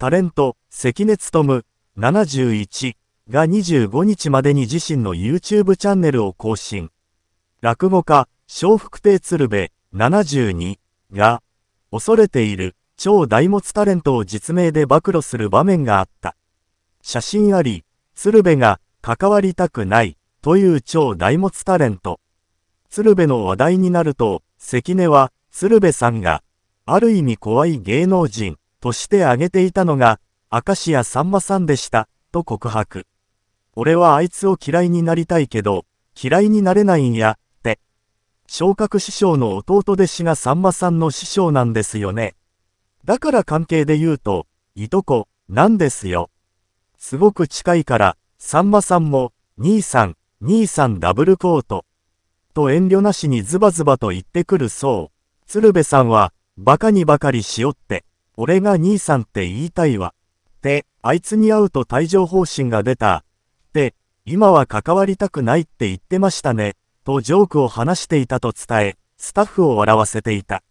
タレント、関根勤、71が25日までに自身の YouTube チャンネルを更新。落語家、小福亭鶴瓶、72が、恐れている、超大物タレントを実名で暴露する場面があった。写真あり、鶴瓶が関わりたくないという超大物タレント。鶴瓶の話題になると、関根は鶴瓶さんが、ある意味怖い芸能人として挙げていたのが、明石家さんまさんでした、と告白。俺はあいつを嫌いになりたいけど、嫌いになれないんや、って。昇格師匠の弟弟子がさんまさんの師匠なんですよね。だから関係で言うと、いとこ、なんですよ。すごく近いから、さんまさんも、兄さん、兄さんダブルコート。と遠慮なしにズバズバと言ってくるそう。鶴瓶さんは、バカにばかりしおって。俺が兄さんって言いたいわ。って、あいつに会うと帯状方針が出た。って、今は関わりたくないって言ってましたね。とジョークを話していたと伝え、スタッフを笑わせていた。